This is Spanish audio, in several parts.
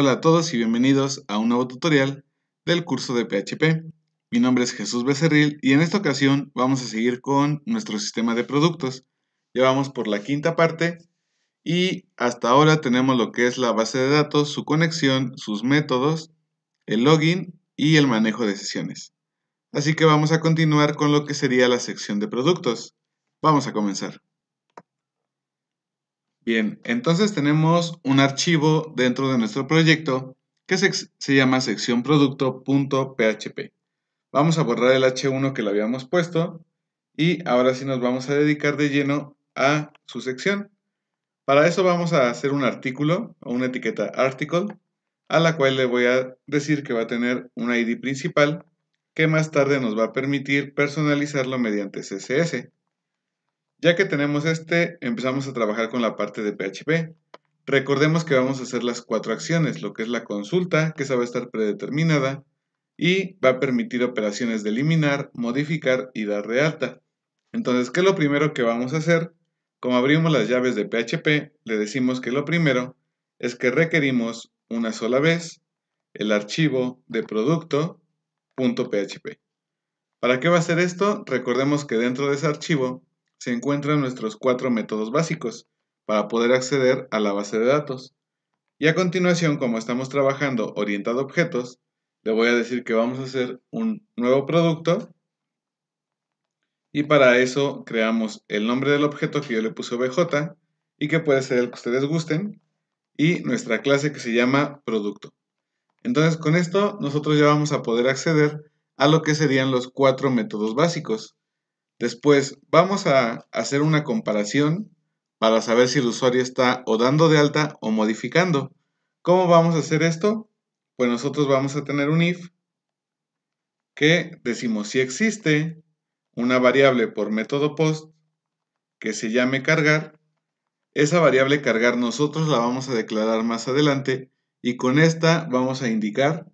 Hola a todos y bienvenidos a un nuevo tutorial del curso de PHP. Mi nombre es Jesús Becerril y en esta ocasión vamos a seguir con nuestro sistema de productos. Ya vamos por la quinta parte y hasta ahora tenemos lo que es la base de datos, su conexión, sus métodos, el login y el manejo de sesiones. Así que vamos a continuar con lo que sería la sección de productos. Vamos a comenzar. Bien, entonces tenemos un archivo dentro de nuestro proyecto que se, llama secciónproducto.php. Vamos a borrar el H1 que le habíamos puesto y ahora sí nos vamos a dedicar de lleno a su sección. Para eso vamos a hacer un artículo o una etiqueta article a la cual le voy a decir que va a tener un ID principal que más tarde nos va a permitir personalizarlo mediante CSS. Ya que tenemos este, empezamos a trabajar con la parte de PHP. Recordemos que vamos a hacer las cuatro acciones, lo que es la consulta, que esa va a estar predeterminada, y va a permitir operaciones de eliminar, modificar y dar de alta. Entonces, ¿qué es lo primero que vamos a hacer? Como abrimos las llaves de PHP, le decimos que lo primero es que requerimos una sola vez el archivo de producto.php. ¿Para qué va a ser esto? Recordemos que dentro de ese archivo se encuentran nuestros cuatro métodos básicos para poder acceder a la base de datos. Y a continuación, como estamos trabajando orientado a objetos, le voy a decir que vamos a hacer un nuevo producto y para eso creamos el nombre del objeto que yo le puse BJ y que puede ser el que ustedes gusten y nuestra clase que se llama producto. Entonces con esto nosotros ya vamos a poder acceder a lo que serían los cuatro métodos básicos. Después vamos a hacer una comparación para saber si el usuario está o dando de alta o modificando. ¿Cómo vamos a hacer esto? Pues nosotros vamos a tener un if que decimos si existe una variable por método post que se llame cargar, esa variable cargar nosotros la vamos a declarar más adelante y con esta vamos a indicar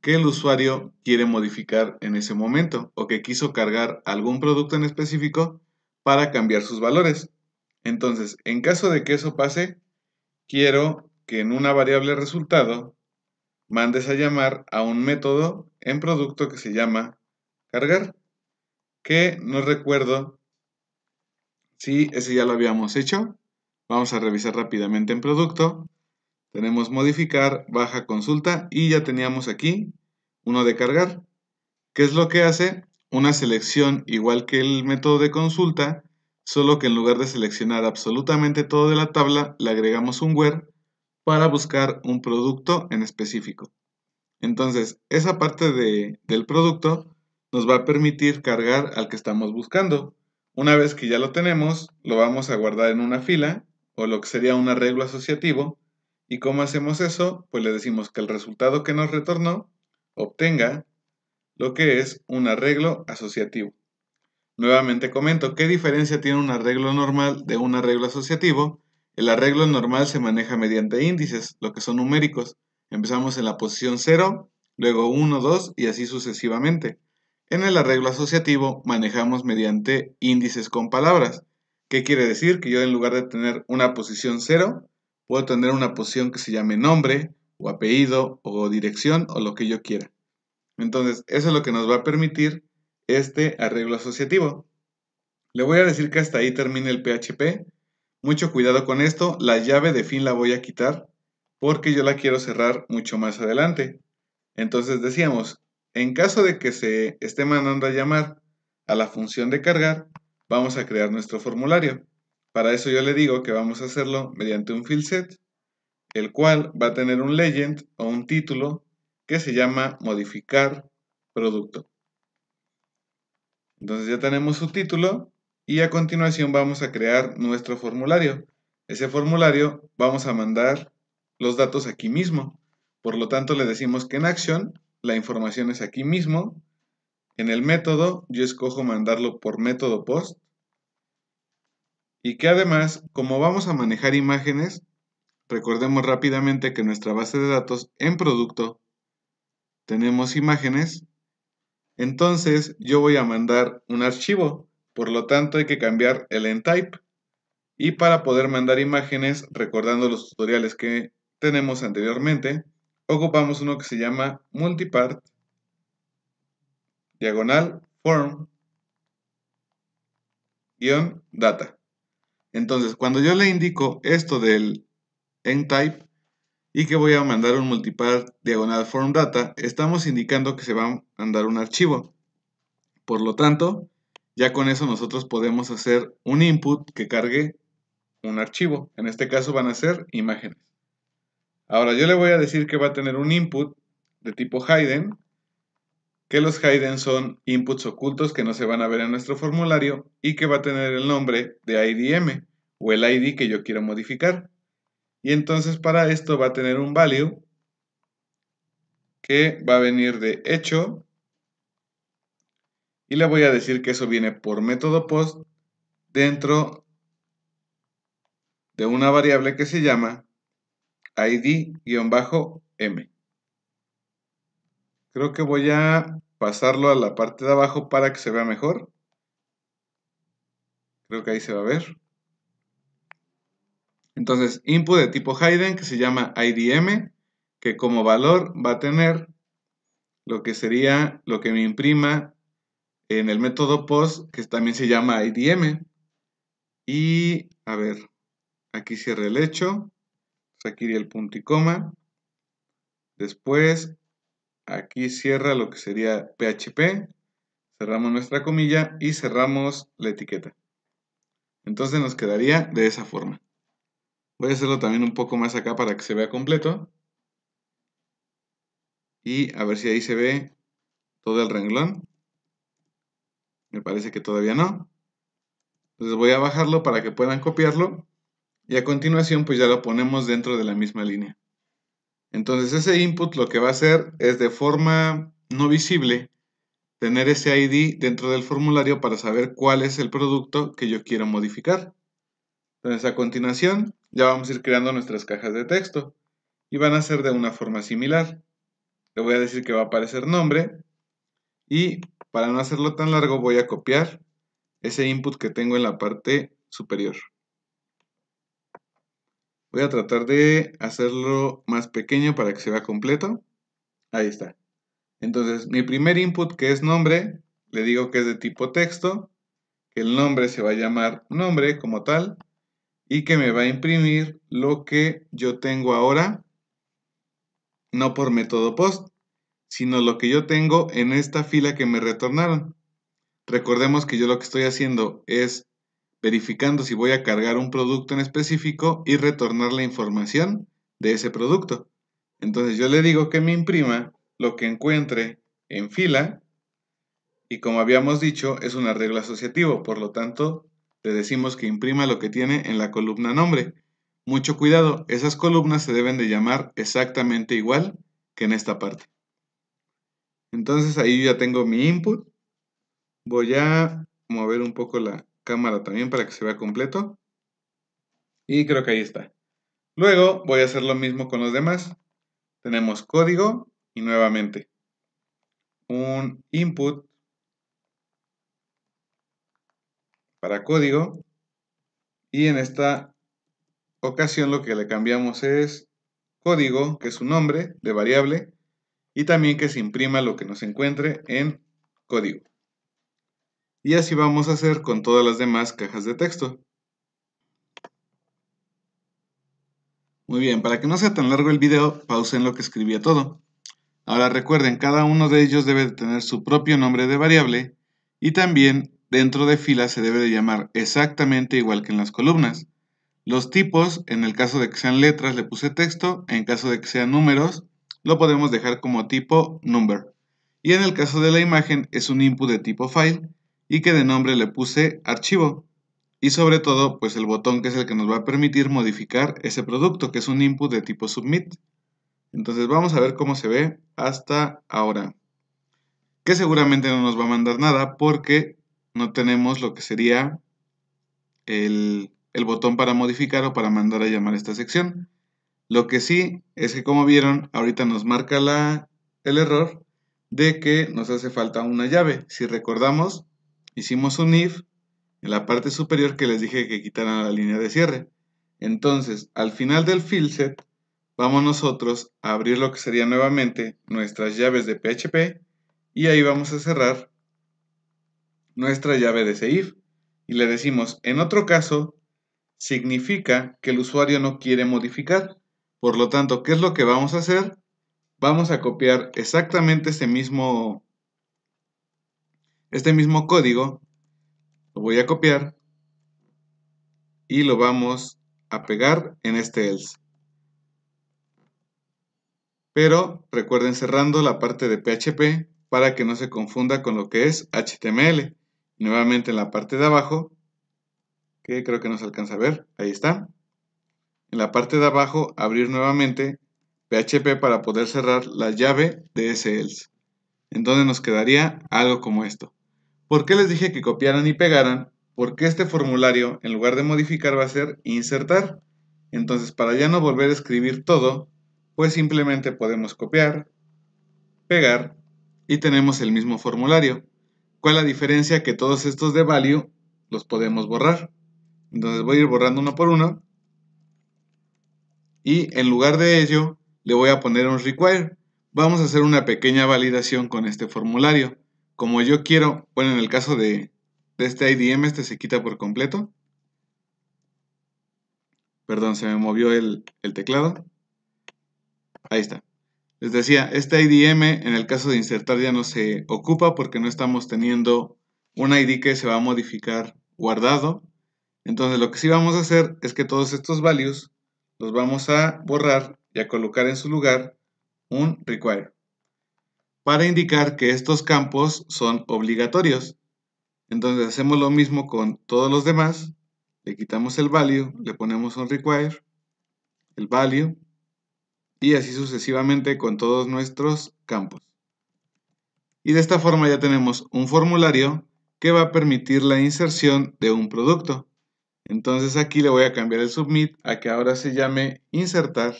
que el usuario quiere modificar en ese momento o que quiso cargar algún producto en específico para cambiar sus valores. Entonces, en caso de que eso pase, quiero que en una variable resultado mandes a llamar a un método en producto que se llama cargar, que no recuerdo si ese ya lo habíamos hecho. Vamos a revisar rápidamente en producto. Tenemos modificar, baja consulta y ya teníamos aquí uno de cargar. ¿Qué es lo que hace? Una selección igual que el método de consulta, solo que en lugar de seleccionar absolutamente todo de la tabla, le agregamos un where para buscar un producto en específico. Entonces, esa parte del producto nos va a permitir cargar al que estamos buscando. Una vez que ya lo tenemos, lo vamos a guardar en una fila, o lo que sería un arreglo asociativo, ¿Y cómo hacemos eso? Pues le decimos que el resultado que nos retornó obtenga lo que es un arreglo asociativo. Nuevamente comento, ¿qué diferencia tiene un arreglo normal de un arreglo asociativo? El arreglo normal se maneja mediante índices, lo que son numéricos. Empezamos en la posición 0, luego 1, 2 y así sucesivamente. En el arreglo asociativo manejamos mediante índices con palabras. ¿Qué quiere decir? Que yo en lugar de tener una posición 0, Puedo tener una posición que se llame nombre o apellido o dirección o lo que yo quiera. Entonces, eso es lo que nos va a permitir este arreglo asociativo. Le voy a decir que hasta ahí termine el PHP. Mucho cuidado con esto, la llave de fin la voy a quitar porque yo la quiero cerrar mucho más adelante. Entonces decíamos, en caso de que se esté mandando a llamar a la función de cargar, vamos a crear nuestro formulario. Para eso yo le digo que vamos a hacerlo mediante un fill set, el cual va a tener un legend o un título que se llama modificar producto. Entonces ya tenemos su título y a continuación vamos a crear nuestro formulario. Ese formulario vamos a mandar los datos aquí mismo. Por lo tanto le decimos que en action la información es aquí mismo. En el método yo escojo mandarlo por método post y que además, como vamos a manejar imágenes, recordemos rápidamente que nuestra base de datos en producto tenemos imágenes, entonces yo voy a mandar un archivo, por lo tanto hay que cambiar el type Y para poder mandar imágenes, recordando los tutoriales que tenemos anteriormente, ocupamos uno que se llama multipart diagonal form data. Entonces, cuando yo le indico esto del type y que voy a mandar un multipar diagonal form data, estamos indicando que se va a mandar un archivo. Por lo tanto, ya con eso nosotros podemos hacer un input que cargue un archivo. En este caso van a ser imágenes. Ahora yo le voy a decir que va a tener un input de tipo hidden que los hidden son inputs ocultos que no se van a ver en nuestro formulario y que va a tener el nombre de IDM o el ID que yo quiero modificar. Y entonces para esto va a tener un value que va a venir de hecho y le voy a decir que eso viene por método post dentro de una variable que se llama id-m. Creo que voy a pasarlo a la parte de abajo para que se vea mejor. Creo que ahí se va a ver. Entonces, input de tipo Hayden que se llama IDM, que como valor va a tener lo que sería lo que me imprima en el método post, que también se llama IDM. Y, a ver, aquí cierre el hecho, aquí iría el punto y coma. Después, Aquí cierra lo que sería PHP. Cerramos nuestra comilla y cerramos la etiqueta. Entonces nos quedaría de esa forma. Voy a hacerlo también un poco más acá para que se vea completo. Y a ver si ahí se ve todo el renglón. Me parece que todavía no. Entonces voy a bajarlo para que puedan copiarlo. Y a continuación pues ya lo ponemos dentro de la misma línea. Entonces ese input lo que va a hacer es de forma no visible tener ese ID dentro del formulario para saber cuál es el producto que yo quiero modificar. Entonces a continuación ya vamos a ir creando nuestras cajas de texto y van a ser de una forma similar. Le voy a decir que va a aparecer nombre y para no hacerlo tan largo voy a copiar ese input que tengo en la parte superior. Voy a tratar de hacerlo más pequeño para que se vea completo. Ahí está. Entonces, mi primer input, que es nombre, le digo que es de tipo texto, que el nombre se va a llamar nombre como tal, y que me va a imprimir lo que yo tengo ahora, no por método post, sino lo que yo tengo en esta fila que me retornaron. Recordemos que yo lo que estoy haciendo es verificando si voy a cargar un producto en específico y retornar la información de ese producto. Entonces yo le digo que me imprima lo que encuentre en fila y como habíamos dicho es una regla asociativo, por lo tanto le decimos que imprima lo que tiene en la columna nombre. Mucho cuidado, esas columnas se deben de llamar exactamente igual que en esta parte. Entonces ahí ya tengo mi input. Voy a mover un poco la, cámara también para que se vea completo. Y creo que ahí está. Luego voy a hacer lo mismo con los demás. Tenemos código y nuevamente un input para código y en esta ocasión lo que le cambiamos es código, que es un nombre de variable, y también que se imprima lo que nos encuentre en código y así vamos a hacer con todas las demás cajas de texto. Muy bien, para que no sea tan largo el video, pausen lo que escribía todo. Ahora recuerden, cada uno de ellos debe tener su propio nombre de variable y también dentro de fila se debe de llamar exactamente igual que en las columnas. Los tipos, en el caso de que sean letras le puse texto, en caso de que sean números, lo podemos dejar como tipo number. Y en el caso de la imagen es un input de tipo file, y que de nombre le puse archivo. Y sobre todo, pues el botón que es el que nos va a permitir modificar ese producto, que es un input de tipo submit. Entonces vamos a ver cómo se ve hasta ahora. Que seguramente no nos va a mandar nada porque no tenemos lo que sería el, botón para modificar o para mandar a llamar esta sección. Lo que sí es que como vieron, ahorita nos marca la, el error de que nos hace falta una llave. Si recordamos, hicimos un if en la parte superior que les dije que quitaran la línea de cierre. Entonces, al final del fill set, vamos nosotros a abrir lo que sería nuevamente nuestras llaves de PHP y ahí vamos a cerrar nuestra llave de ese if. Y le decimos, en otro caso, significa que el usuario no quiere modificar. Por lo tanto, ¿qué es lo que vamos a hacer? Vamos a copiar exactamente ese mismo este mismo código lo voy a copiar y lo vamos a pegar en este else. Pero recuerden cerrando la parte de PHP para que no se confunda con lo que es HTML. Nuevamente en la parte de abajo, que creo que nos alcanza a ver, ahí está. En la parte de abajo abrir nuevamente PHP para poder cerrar la llave de ese else. En donde nos quedaría algo como esto. ¿Por qué les dije que copiaran y pegaran? Porque este formulario, en lugar de modificar, va a ser insertar. Entonces, para ya no volver a escribir todo, pues simplemente podemos copiar, pegar y tenemos el mismo formulario. ¿Cuál es la diferencia? Que todos estos de value los podemos borrar. Entonces voy a ir borrando uno por uno. Y en lugar de ello, le voy a poner un require. Vamos a hacer una pequeña validación con este formulario como yo quiero, bueno, en el caso de, este IDM, este se quita por completo. Perdón, se me movió el, el teclado. Ahí está. Les decía, este IDM en el caso de insertar ya no se ocupa porque no estamos teniendo un ID que se va a modificar guardado. Entonces lo que sí vamos a hacer es que todos estos values los vamos a borrar y a colocar en su lugar un require para indicar que estos campos son obligatorios. Entonces hacemos lo mismo con todos los demás, le quitamos el value, le ponemos un require, el value, y así sucesivamente con todos nuestros campos. Y de esta forma ya tenemos un formulario que va a permitir la inserción de un producto. Entonces aquí le voy a cambiar el submit a que ahora se llame insertar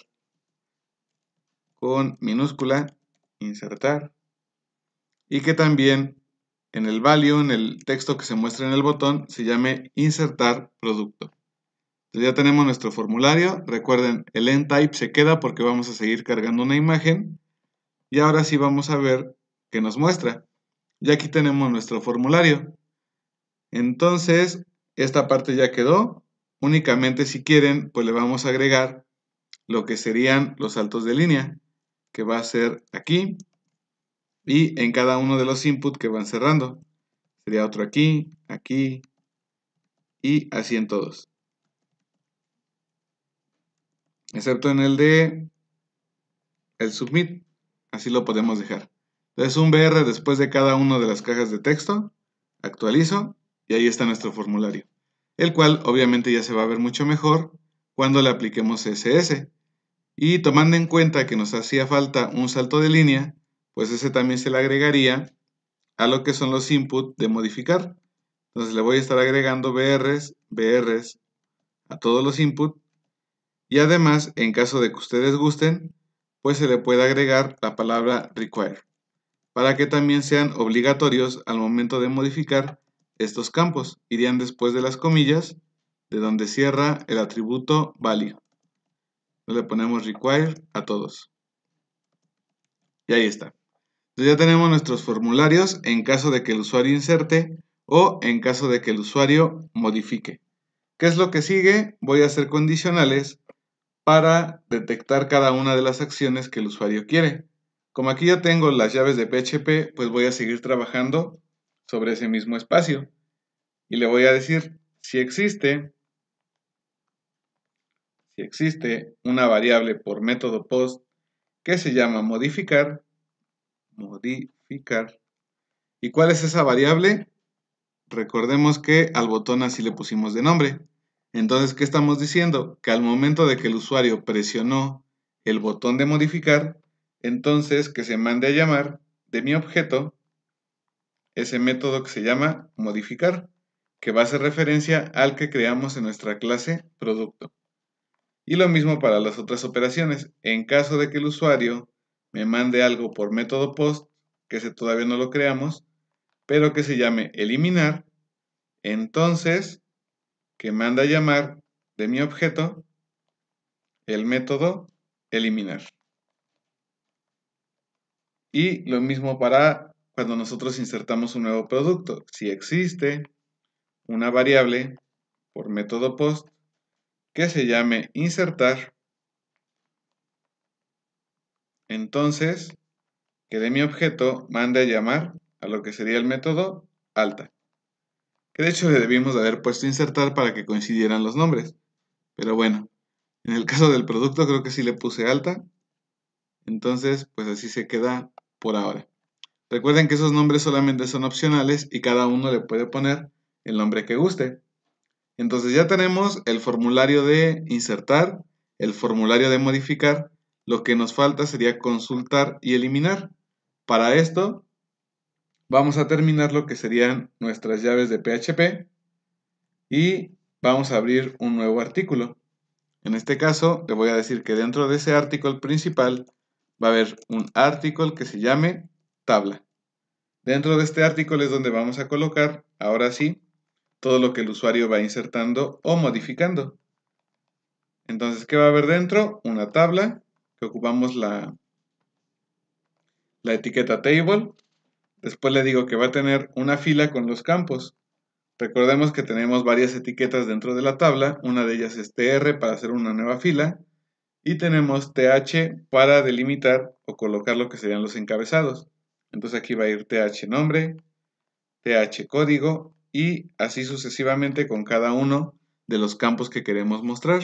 con minúscula insertar y que también en el value, en el texto que se muestra en el botón, se llame insertar producto. Entonces ya tenemos nuestro formulario. Recuerden, el end type se queda porque vamos a seguir cargando una imagen. Y ahora sí vamos a ver qué nos muestra. Y aquí tenemos nuestro formulario. Entonces, esta parte ya quedó. Únicamente si quieren, pues le vamos a agregar lo que serían los saltos de línea, que va a ser aquí y en cada uno de los inputs que van cerrando. Sería otro aquí, aquí y así en todos. Excepto en el de el submit. Así lo podemos dejar. Entonces un BR después de cada una de las cajas de texto. Actualizo y ahí está nuestro formulario. El cual obviamente ya se va a ver mucho mejor cuando le apliquemos CSS. Y tomando en cuenta que nos hacía falta un salto de línea, pues ese también se le agregaría a lo que son los inputs de modificar. Entonces le voy a estar agregando BRs, BRs a todos los inputs Y además, en caso de que ustedes gusten, pues se le puede agregar la palabra require, para que también sean obligatorios al momento de modificar estos campos. Irían después de las comillas, de donde cierra el atributo value. Le ponemos require a todos. Y ahí está ya tenemos nuestros formularios en caso de que el usuario inserte o en caso de que el usuario modifique. ¿Qué es lo que sigue? Voy a hacer condicionales para detectar cada una de las acciones que el usuario quiere. Como aquí ya tengo las llaves de PHP, pues voy a seguir trabajando sobre ese mismo espacio. Y le voy a decir si existe, si existe una variable por método post que se llama modificar, modificar. ¿Y cuál es esa variable? Recordemos que al botón así le pusimos de nombre. Entonces, ¿qué estamos diciendo? Que al momento de que el usuario presionó el botón de modificar, entonces que se mande a llamar de mi objeto ese método que se llama modificar, que va a hacer referencia al que creamos en nuestra clase producto. Y lo mismo para las otras operaciones. En caso de que el usuario me mande algo por método post, que se todavía no lo creamos, pero que se llame eliminar, entonces que manda llamar de mi objeto el método eliminar. Y lo mismo para cuando nosotros insertamos un nuevo producto. Si existe una variable por método post que se llame insertar, entonces, que de mi objeto mande a llamar a lo que sería el método alta. Que de hecho le debimos de haber puesto insertar para que coincidieran los nombres. Pero bueno, en el caso del producto creo que sí le puse alta. Entonces, pues así se queda por ahora. Recuerden que esos nombres solamente son opcionales y cada uno le puede poner el nombre que guste. Entonces ya tenemos el formulario de insertar, el formulario de modificar lo que nos falta sería consultar y eliminar. Para esto, vamos a terminar lo que serían nuestras llaves de PHP y vamos a abrir un nuevo artículo. En este caso, le voy a decir que dentro de ese artículo principal va a haber un artículo que se llame tabla. Dentro de este artículo es donde vamos a colocar, ahora sí, todo lo que el usuario va insertando o modificando. Entonces, ¿qué va a haber dentro? Una tabla que ocupamos la, la etiqueta table. Después le digo que va a tener una fila con los campos. Recordemos que tenemos varias etiquetas dentro de la tabla. Una de ellas es tr para hacer una nueva fila. Y tenemos th para delimitar o colocar lo que serían los encabezados. Entonces aquí va a ir th nombre, th código y así sucesivamente con cada uno de los campos que queremos mostrar.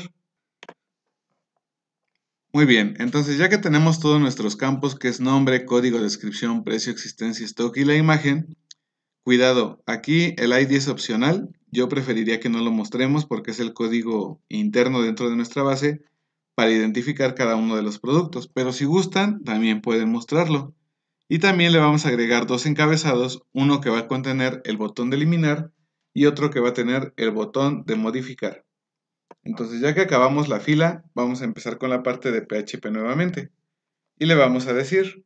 Muy bien, entonces ya que tenemos todos nuestros campos, que es nombre, código, descripción, precio, existencia, stock y la imagen, cuidado, aquí el ID es opcional, yo preferiría que no lo mostremos porque es el código interno dentro de nuestra base para identificar cada uno de los productos, pero si gustan, también pueden mostrarlo. Y también le vamos a agregar dos encabezados, uno que va a contener el botón de eliminar y otro que va a tener el botón de modificar. Entonces ya que acabamos la fila, vamos a empezar con la parte de PHP nuevamente. Y le vamos a decir,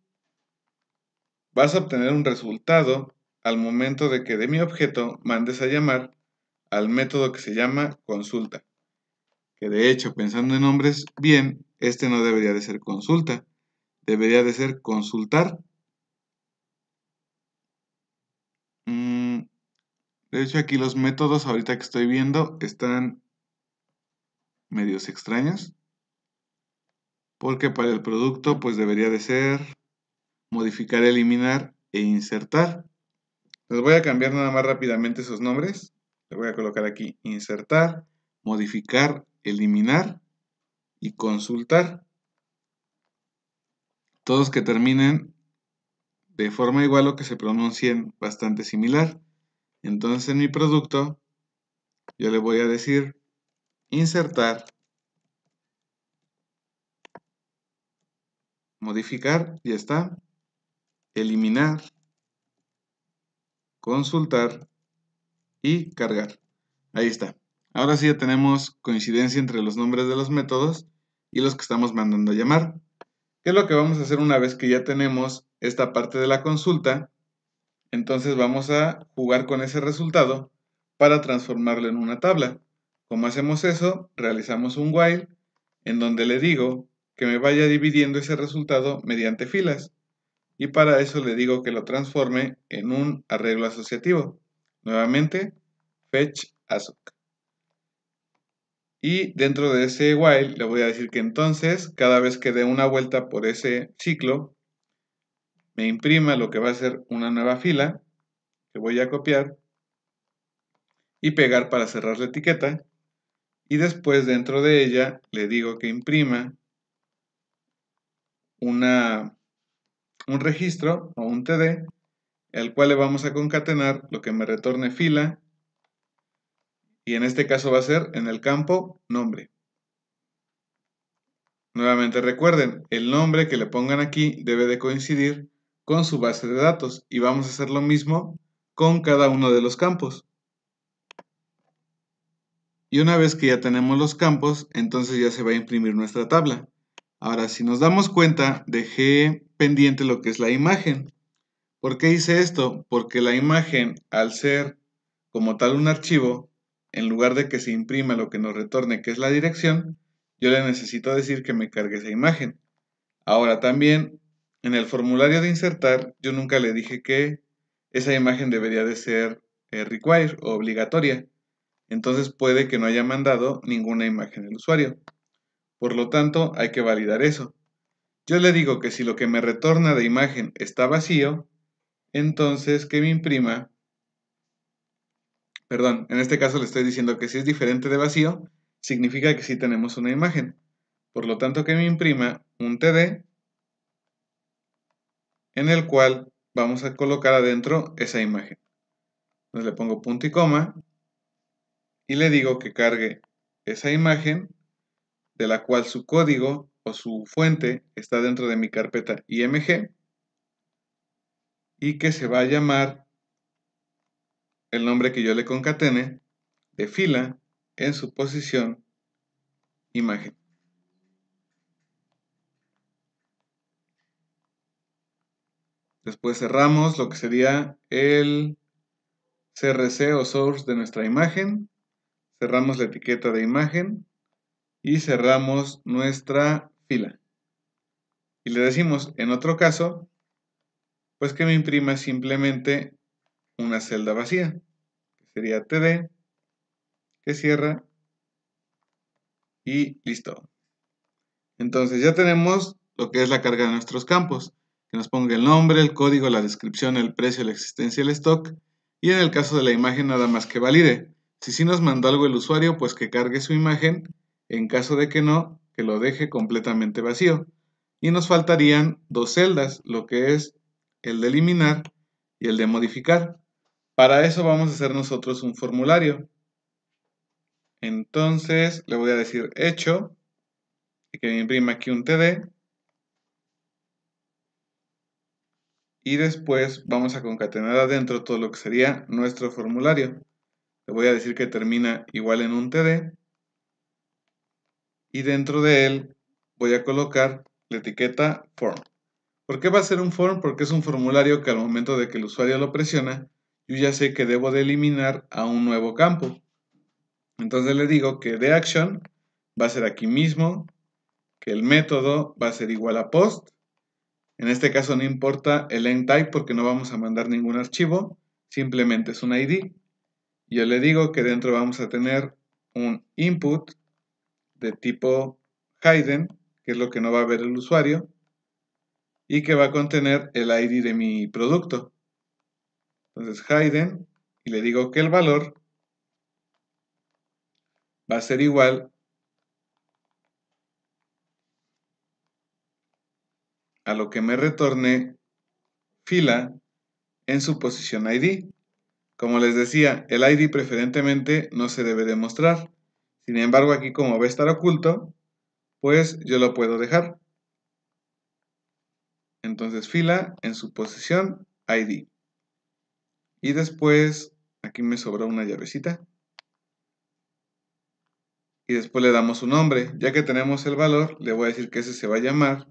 vas a obtener un resultado al momento de que de mi objeto mandes a llamar al método que se llama consulta. Que de hecho, pensando en nombres bien, este no debería de ser consulta. Debería de ser consultar. Mm, de hecho, aquí los métodos ahorita que estoy viendo están medios extraños. Porque para el producto pues debería de ser modificar, eliminar e insertar. Les voy a cambiar nada más rápidamente esos nombres. Le voy a colocar aquí insertar, modificar, eliminar y consultar. Todos que terminen de forma igual o que se pronuncien bastante similar. Entonces en mi producto yo le voy a decir insertar, modificar, ya está, eliminar, consultar y cargar. Ahí está. Ahora sí ya tenemos coincidencia entre los nombres de los métodos y los que estamos mandando a llamar. ¿Qué es lo que vamos a hacer una vez que ya tenemos esta parte de la consulta? Entonces vamos a jugar con ese resultado para transformarlo en una tabla. ¿Cómo hacemos eso? Realizamos un while en donde le digo que me vaya dividiendo ese resultado mediante filas. Y para eso le digo que lo transforme en un arreglo asociativo. Nuevamente, fetch asoc. Y dentro de ese while le voy a decir que entonces, cada vez que dé una vuelta por ese ciclo, me imprima lo que va a ser una nueva fila, que voy a copiar y pegar para cerrar la etiqueta y después dentro de ella le digo que imprima una, un registro o un TD, el cual le vamos a concatenar lo que me retorne fila, y en este caso va a ser en el campo nombre. Nuevamente recuerden, el nombre que le pongan aquí debe de coincidir con su base de datos y vamos a hacer lo mismo con cada uno de los campos. Y una vez que ya tenemos los campos, entonces ya se va a imprimir nuestra tabla. Ahora, si nos damos cuenta, dejé pendiente lo que es la imagen. ¿Por qué hice esto? Porque la imagen, al ser como tal un archivo, en lugar de que se imprima lo que nos retorne, que es la dirección, yo le necesito decir que me cargue esa imagen. Ahora también, en el formulario de insertar, yo nunca le dije que esa imagen debería de ser eh, required o obligatoria entonces puede que no haya mandado ninguna imagen el usuario. Por lo tanto, hay que validar eso. Yo le digo que si lo que me retorna de imagen está vacío, entonces que me imprima. Perdón, en este caso le estoy diciendo que si es diferente de vacío, significa que sí tenemos una imagen. Por lo tanto, que me imprima un TD en el cual vamos a colocar adentro esa imagen. Entonces le pongo punto y coma y le digo que cargue esa imagen de la cual su código o su fuente está dentro de mi carpeta img y que se va a llamar el nombre que yo le concatene de fila en su posición imagen. Después cerramos lo que sería el CRC o source de nuestra imagen cerramos la etiqueta de imagen y cerramos nuestra fila. Y le decimos, en otro caso, pues que me imprima simplemente una celda vacía, que sería TD, que cierra y listo. Entonces ya tenemos lo que es la carga de nuestros campos, que nos ponga el nombre, el código, la descripción, el precio, la existencia, el stock, y en el caso de la imagen nada más que valide, si sí nos mandó algo el usuario, pues que cargue su imagen. En caso de que no, que lo deje completamente vacío. Y nos faltarían dos celdas, lo que es el de eliminar y el de modificar. Para eso vamos a hacer nosotros un formulario. Entonces le voy a decir hecho y que me imprima aquí un TD. Y después vamos a concatenar adentro todo lo que sería nuestro formulario le voy a decir que termina igual en un TD y dentro de él voy a colocar la etiqueta form. ¿Por qué va a ser un form? Porque es un formulario que al momento de que el usuario lo presiona, yo ya sé que debo de eliminar a un nuevo campo. Entonces le digo que de action va a ser aquí mismo, que el método va a ser igual a post. En este caso no importa el end type porque no vamos a mandar ningún archivo, simplemente es un ID. Yo le digo que dentro vamos a tener un input de tipo hidden, que es lo que no va a ver el usuario, y que va a contener el ID de mi producto. Entonces hidden, y le digo que el valor va a ser igual a lo que me retorne fila en su posición ID. Como les decía, el ID preferentemente no se debe demostrar. Sin embargo, aquí como va a estar oculto, pues yo lo puedo dejar. Entonces fila en su posición ID. Y después, aquí me sobra una llavecita. Y después le damos un nombre. Ya que tenemos el valor, le voy a decir que ese se va a llamar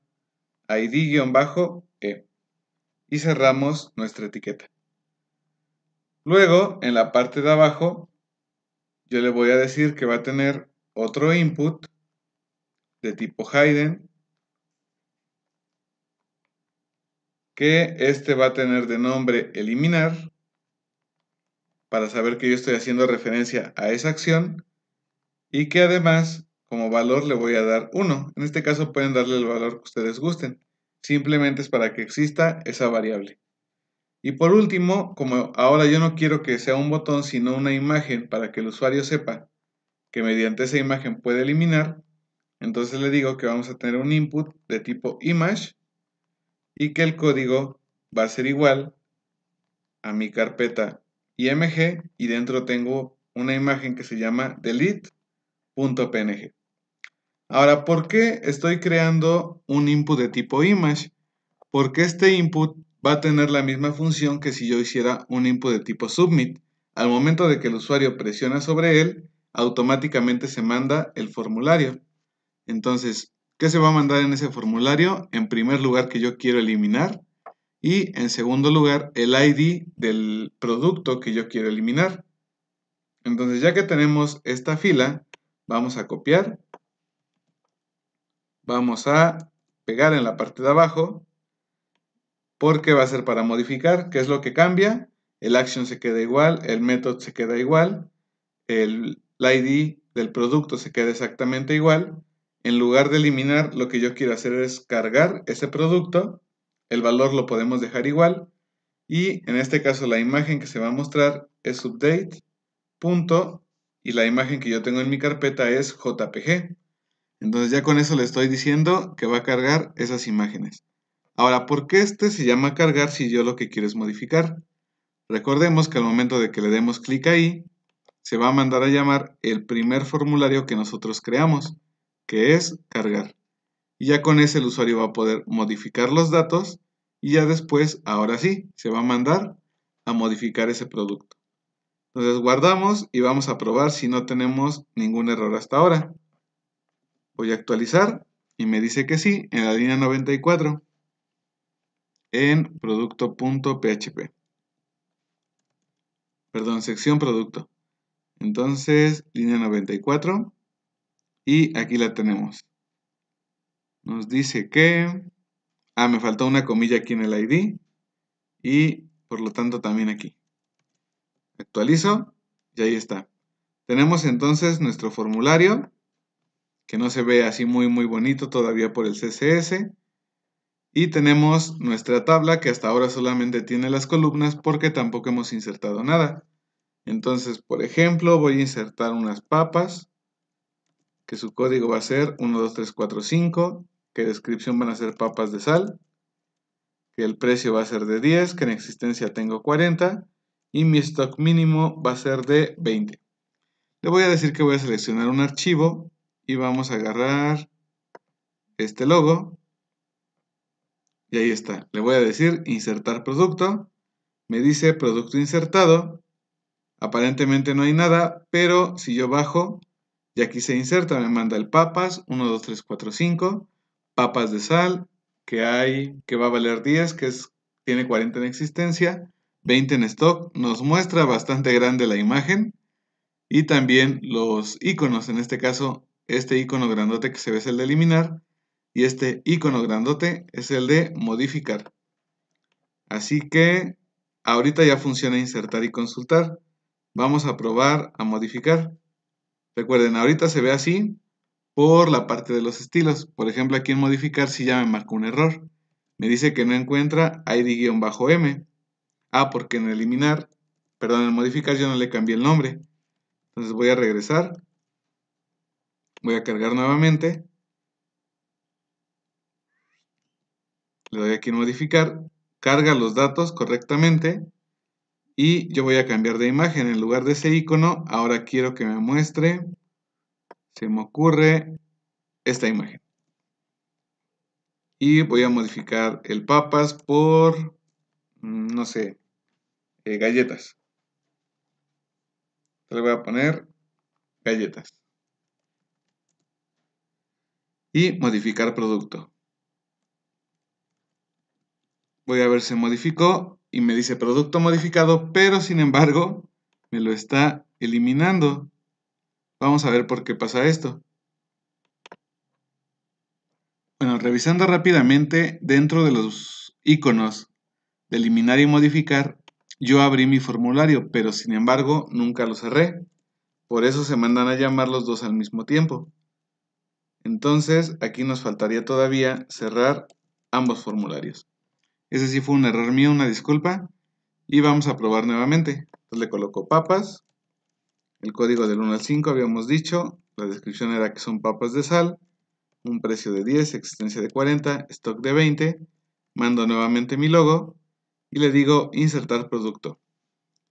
ID-E. Y cerramos nuestra etiqueta. Luego, en la parte de abajo, yo le voy a decir que va a tener otro input de tipo Hayden, que este va a tener de nombre eliminar, para saber que yo estoy haciendo referencia a esa acción, y que además, como valor, le voy a dar 1. En este caso pueden darle el valor que ustedes gusten, simplemente es para que exista esa variable. Y por último, como ahora yo no quiero que sea un botón sino una imagen para que el usuario sepa que mediante esa imagen puede eliminar, entonces le digo que vamos a tener un input de tipo image y que el código va a ser igual a mi carpeta img y dentro tengo una imagen que se llama delete.png. Ahora, ¿por qué estoy creando un input de tipo image? Porque este input va a tener la misma función que si yo hiciera un input de tipo submit. Al momento de que el usuario presiona sobre él, automáticamente se manda el formulario. Entonces, ¿qué se va a mandar en ese formulario? En primer lugar, que yo quiero eliminar. Y en segundo lugar, el ID del producto que yo quiero eliminar. Entonces, ya que tenemos esta fila, vamos a copiar. Vamos a pegar en la parte de abajo porque va a ser para modificar. ¿Qué es lo que cambia? El action se queda igual, el method se queda igual, el, ID del producto se queda exactamente igual. En lugar de eliminar, lo que yo quiero hacer es cargar ese producto. El valor lo podemos dejar igual. Y en este caso la imagen que se va a mostrar es update. Punto, y la imagen que yo tengo en mi carpeta es JPG. Entonces ya con eso le estoy diciendo que va a cargar esas imágenes. Ahora, ¿por qué este se llama cargar si yo lo que quiero es modificar? Recordemos que al momento de que le demos clic ahí, se va a mandar a llamar el primer formulario que nosotros creamos, que es cargar. Y ya con ese el usuario va a poder modificar los datos y ya después, ahora sí, se va a mandar a modificar ese producto. Entonces guardamos y vamos a probar si no tenemos ningún error hasta ahora. Voy a actualizar y me dice que sí en la línea 94 en producto.php. Perdón, sección producto. Entonces, línea 94. Y aquí la tenemos. Nos dice que... Ah, me faltó una comilla aquí en el ID. Y por lo tanto también aquí. Actualizo y ahí está. Tenemos entonces nuestro formulario, que no se ve así muy muy bonito todavía por el CSS. Y tenemos nuestra tabla que hasta ahora solamente tiene las columnas porque tampoco hemos insertado nada. Entonces, por ejemplo, voy a insertar unas papas, que su código va a ser 12345, que descripción van a ser papas de sal, que el precio va a ser de 10, que en existencia tengo 40, y mi stock mínimo va a ser de 20. Le voy a decir que voy a seleccionar un archivo y vamos a agarrar este logo y ahí está. Le voy a decir insertar producto. Me dice producto insertado. Aparentemente no hay nada, pero si yo bajo y aquí se inserta, me manda el papas, 1, 2, 3, 4, 5. Papas de sal, que hay, que va a valer 10, que es, tiene 40 en existencia, 20 en stock. Nos muestra bastante grande la imagen. Y también los iconos, en este caso, este icono grandote que se ve es el de eliminar y este icono grandote es el de modificar. Así que ahorita ya funciona insertar y consultar. Vamos a probar a modificar. Recuerden, ahorita se ve así por la parte de los estilos. Por ejemplo, aquí en modificar sí ya me marcó un error. Me dice que no encuentra ID-M. Ah, porque en eliminar, perdón, en modificar yo no le cambié el nombre. Entonces voy a regresar. Voy a cargar nuevamente. le doy aquí modificar, carga los datos correctamente y yo voy a cambiar de imagen. En lugar de ese icono, ahora quiero que me muestre, se me ocurre, esta imagen. Y voy a modificar el papas por, mm, no sé, eh, galletas. Le voy a poner galletas. Y modificar producto voy a ver si modificó y me dice producto modificado, pero sin embargo me lo está eliminando. Vamos a ver por qué pasa esto. Bueno, revisando rápidamente dentro de los iconos de eliminar y modificar, yo abrí mi formulario, pero sin embargo nunca lo cerré. Por eso se mandan a llamar los dos al mismo tiempo. Entonces, aquí nos faltaría todavía cerrar ambos formularios. Ese sí fue un error mío, una disculpa. Y vamos a probar nuevamente. Entonces le coloco papas. El código del 1 al 5 habíamos dicho. La descripción era que son papas de sal. Un precio de 10, existencia de 40, stock de 20. Mando nuevamente mi logo y le digo insertar producto.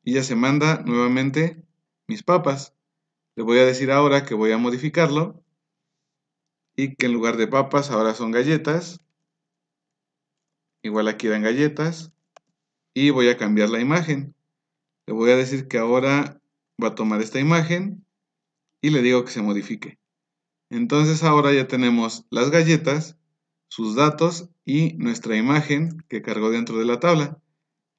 Y ya se manda nuevamente mis papas. Le voy a decir ahora que voy a modificarlo y que en lugar de papas ahora son galletas Igual aquí dan galletas. Y voy a cambiar la imagen. Le voy a decir que ahora va a tomar esta imagen y le digo que se modifique. Entonces ahora ya tenemos las galletas, sus datos y nuestra imagen que cargó dentro de la tabla.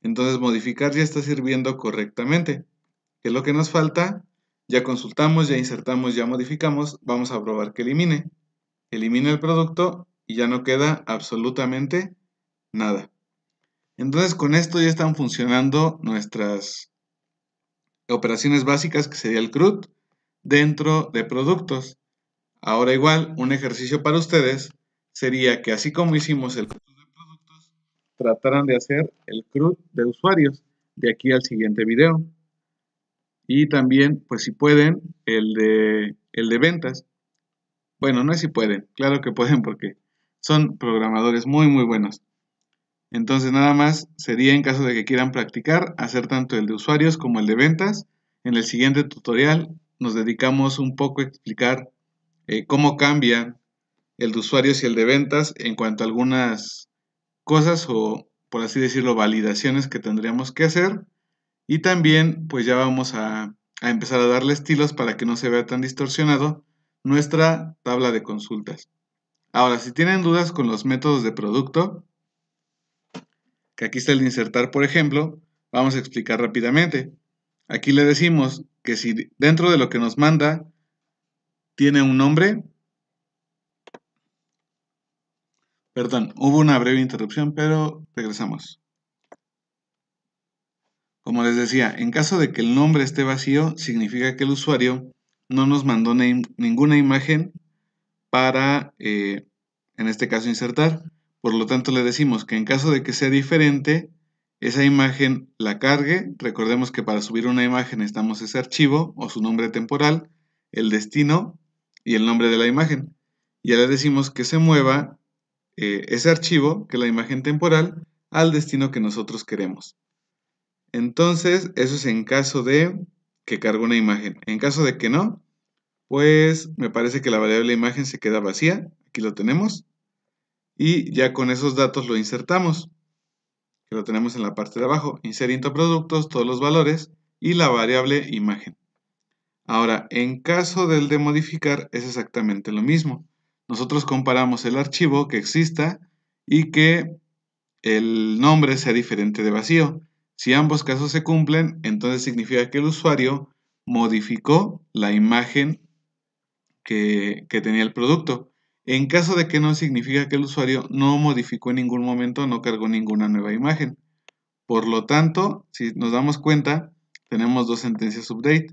Entonces modificar ya está sirviendo correctamente. ¿Qué es lo que nos falta? Ya consultamos, ya insertamos, ya modificamos. Vamos a probar que elimine. Elimine el producto y ya no queda absolutamente nada. Entonces con esto ya están funcionando nuestras operaciones básicas, que sería el CRUD, dentro de productos. Ahora igual, un ejercicio para ustedes sería que así como hicimos el CRUD de productos, trataran de hacer el CRUD de usuarios de aquí al siguiente video. Y también, pues si pueden, el de, el de ventas. Bueno, no es si pueden, claro que pueden porque son programadores muy, muy buenos. Entonces nada más sería en caso de que quieran practicar hacer tanto el de usuarios como el de ventas. En el siguiente tutorial nos dedicamos un poco a explicar eh, cómo cambia el de usuarios y el de ventas en cuanto a algunas cosas o por así decirlo validaciones que tendríamos que hacer. Y también pues ya vamos a empezar a darle estilos para que no se vea tan distorsionado nuestra tabla de consultas. Ahora, si tienen dudas con los métodos de producto, que aquí está el insertar por ejemplo, vamos a explicar rápidamente. Aquí le decimos que si dentro de lo que nos manda tiene un nombre, perdón, hubo una breve interrupción, pero regresamos. Como les decía, en caso de que el nombre esté vacío, significa que el usuario no nos mandó ninguna imagen para, eh, en este caso, insertar. Por lo tanto, le decimos que en caso de que sea diferente, esa imagen la cargue. Recordemos que para subir una imagen estamos ese archivo o su nombre temporal, el destino y el nombre de la imagen. y le decimos que se mueva eh, ese archivo, que es la imagen temporal, al destino que nosotros queremos. Entonces, eso es en caso de que cargue una imagen. En caso de que no, pues me parece que la variable imagen se queda vacía. Aquí lo tenemos y ya con esos datos lo insertamos, que lo tenemos en la parte de abajo, inserinto productos, todos los valores y la variable imagen. Ahora, en caso del de modificar es exactamente lo mismo. Nosotros comparamos el archivo que exista y que el nombre sea diferente de vacío. Si ambos casos se cumplen, entonces significa que el usuario modificó la imagen que, que tenía el producto. En caso de que no, significa que el usuario no modificó en ningún momento, no cargó ninguna nueva imagen. Por lo tanto, si nos damos cuenta, tenemos dos sentencias update.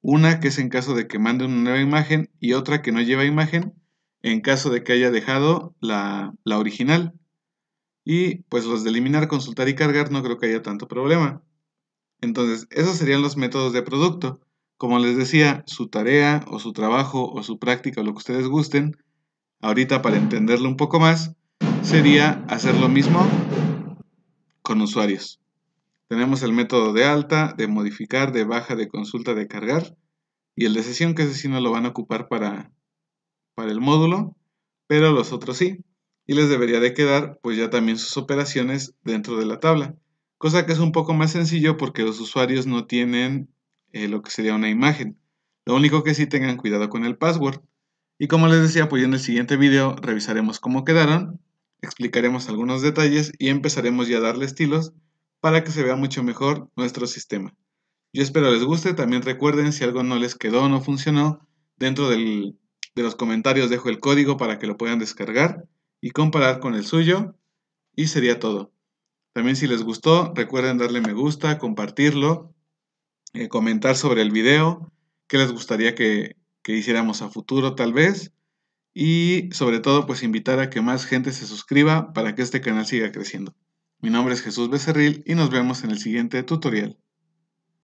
Una que es en caso de que mande una nueva imagen y otra que no lleva imagen en caso de que haya dejado la, original. Y pues los de eliminar, consultar y cargar no creo que haya tanto problema. Entonces, esos serían los métodos de producto. Como les decía, su tarea o su trabajo o su práctica o lo que ustedes gusten Ahorita para entenderlo un poco más, sería hacer lo mismo con usuarios. Tenemos el método de alta, de modificar, de baja, de consulta, de cargar y el de sesión que ese sí no lo van a ocupar para, para el módulo, pero los otros sí. Y les debería de quedar pues ya también sus operaciones dentro de la tabla. Cosa que es un poco más sencillo porque los usuarios no tienen eh, lo que sería una imagen. Lo único que sí tengan cuidado con el password. Y como les decía, pues en el siguiente video revisaremos cómo quedaron, explicaremos algunos detalles y empezaremos ya a darle estilos para que se vea mucho mejor nuestro sistema. Yo espero les guste, también recuerden si algo no les quedó o no funcionó, dentro de los comentarios dejo el código para que lo puedan descargar y comparar con el suyo y sería todo. También si les gustó, recuerden darle me gusta, compartirlo, eh, comentar sobre el video, qué les gustaría que, que hiciéramos a futuro tal vez. Y sobre todo, pues invitar a que más gente se suscriba para que este canal siga creciendo. Mi nombre es Jesús Becerril y nos vemos en el siguiente tutorial.